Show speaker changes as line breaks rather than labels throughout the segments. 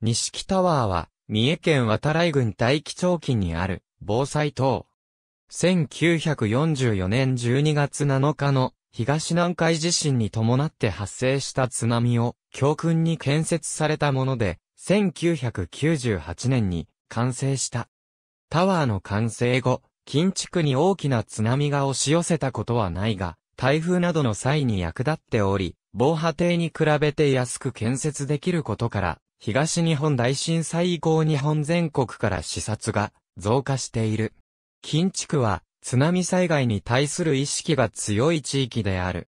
西木タワーは、三重県渡来郡大気町期にある、防災塔。1944年12月7日の東南海地震に伴って発生した津波を教訓に建設されたもので、1998年に完成した。タワーの完成後、近地区に大きな津波が押し寄せたことはないが、台風などの際に役立っており、防波堤に比べて安く建設できることから、東日本大震災以降日本全国から視察が増加している。近地区は津波災害に対する意識が強い地域である。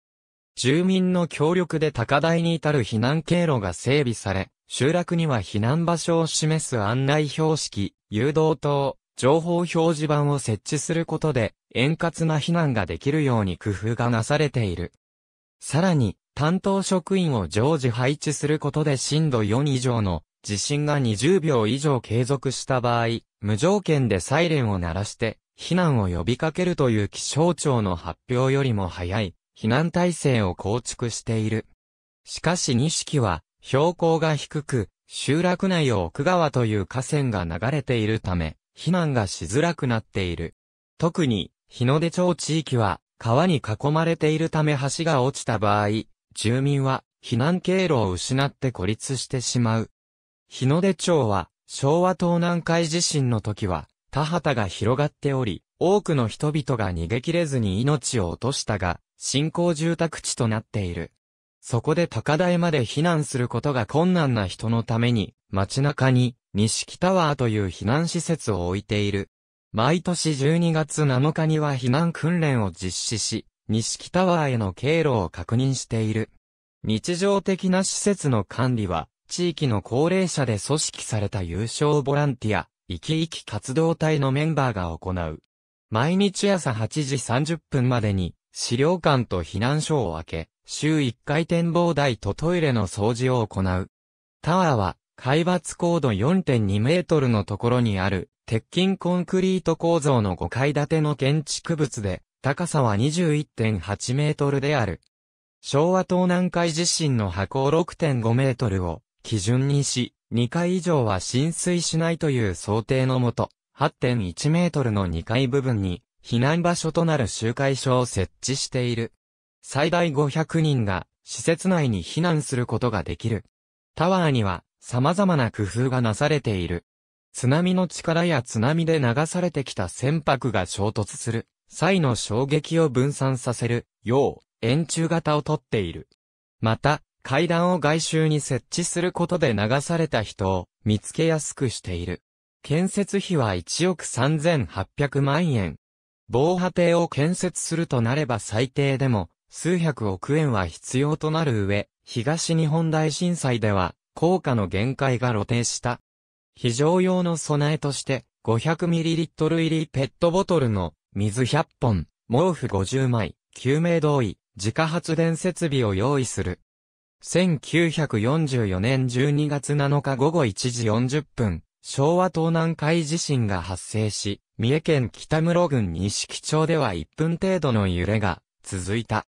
住民の協力で高台に至る避難経路が整備され、集落には避難場所を示す案内標識、誘導灯、情報表示板を設置することで、円滑な避難ができるように工夫がなされている。さらに、担当職員を常時配置することで震度4以上の地震が20秒以上継続した場合、無条件でサイレンを鳴らして、避難を呼びかけるという気象庁の発表よりも早い、避難体制を構築している。しかし錦は、標高が低く、集落内を奥川という河川が流れているため、避難がしづらくなっている。特に、日の出町地域は、川に囲まれているため橋が落ちた場合、住民は避難経路を失って孤立してしまう。日の出町は昭和東南海地震の時は田畑が広がっており、多くの人々が逃げ切れずに命を落としたが、新興住宅地となっている。そこで高台まで避難することが困難な人のために、街中に、西木タワーという避難施設を置いている。毎年12月7日には避難訓練を実施し、西北タワーへの経路を確認している。日常的な施設の管理は、地域の高齢者で組織された優勝ボランティア、生き生き活動隊のメンバーが行う。毎日朝8時30分までに、資料館と避難所を開け、週1回展望台とトイレの掃除を行う。タワーは、海抜高度4.2メートルのところにある、鉄筋コンクリート構造の5階建ての建築物で、高さは21.8メートルである。昭和東南海地震の波高6.5メートルを基準にし、2階以上は浸水しないという想定のもと、8.1メートルの2階部分に避難場所となる集会所を設置している。最大500人が施設内に避難することができる。タワーには様々な工夫がなされている。津波の力や津波で流されてきた船舶が衝突する際の衝撃を分散させるよう円柱型をとっている。また、階段を外周に設置することで流された人を見つけやすくしている。建設費は1億3800万円。防波堤を建設するとなれば最低でも数百億円は必要となる上、東日本大震災では効果の限界が露呈した。非常用の備えとして、500ml 入りペットボトルの水100本、毛布50枚、救命胴衣、自家発電設備を用意する。1944年12月7日午後1時40分、昭和東南海地震が発生し、三重県北室郡錦町では1分程度の揺れが続いた。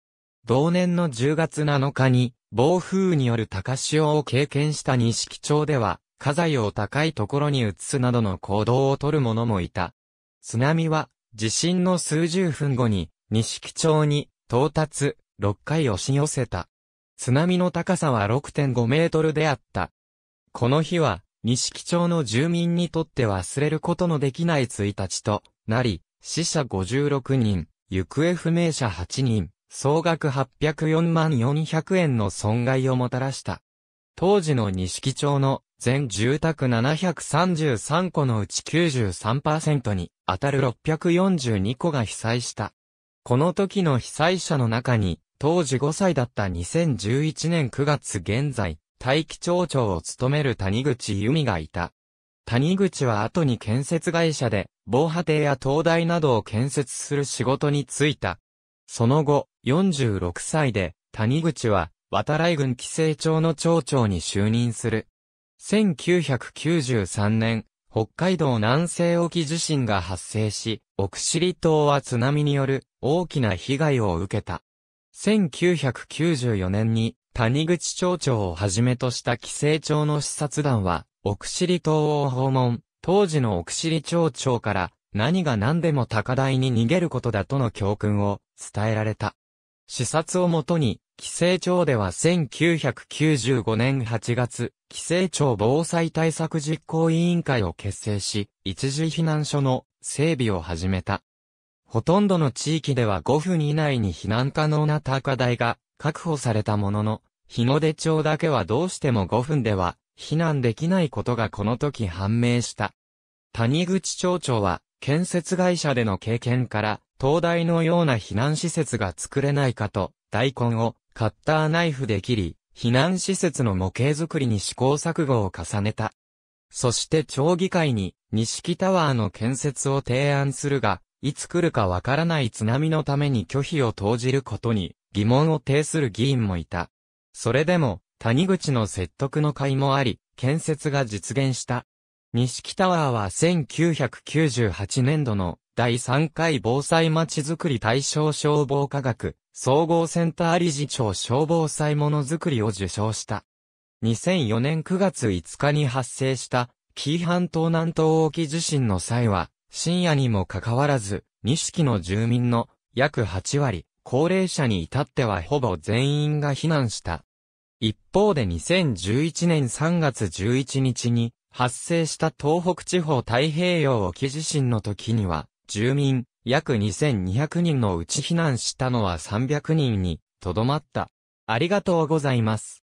同年の10月7日に暴風による高潮を経験した錦町では、火災を高いところに移すなどの行動をとる者もいた。津波は、地震の数十分後に、錦町に到達、6回押し寄せた。津波の高さは6.5メートルであった。この日は、錦町の住民にとって忘れることのできない1日となり、死者56人、行方不明者8人、総額804万400円の損害をもたらした。当時の西木町の全住宅733戸のうち93%に当たる642戸が被災した。この時の被災者の中に、当時5歳だった2011年9月現在、大気町長を務める谷口由美がいた。谷口は後に建設会社で、防波堤や灯台などを建設する仕事に就いた。その後、46歳で、谷口は、渡来郡規制庁の町長に就任する。1993年、北海道南西沖地震が発生し、奥尻島は津波による大きな被害を受けた。1994年に谷口町長をはじめとした規制庁の視察団は、奥尻島を訪問、当時の奥尻町長から何が何でも高台に逃げることだとの教訓を伝えられた。視察をもとに、規制庁では1995年8月、規制庁防災対策実行委員会を結成し、一時避難所の整備を始めた。ほとんどの地域では5分以内に避難可能な高台が確保されたものの、日の出町だけはどうしても5分では避難できないことがこの時判明した。谷口町長は建設会社での経験から灯台のような避難施設が作れないかと、大根をカッターナイフで切り、避難施設の模型作りに試行錯誤を重ねた。そして町議会に、錦タワーの建設を提案するが、いつ来るかわからない津波のために拒否を投じることに疑問を呈する議員もいた。それでも、谷口の説得の会もあり、建設が実現した。錦タワーは1998年度の第3回防災まちづくり対象消防科学総合センター理事長消防災ものづくりを受賞した。2004年9月5日に発生した紀伊半島南東沖地震の際は深夜にもかかわらず錦の住民の約8割、高齢者に至ってはほぼ全員が避難した。一方で2011年3月11日に発生した東北地方太平洋沖地震の時には、住民約2200人のうち避難したのは300人にとどまった。ありがとうございます。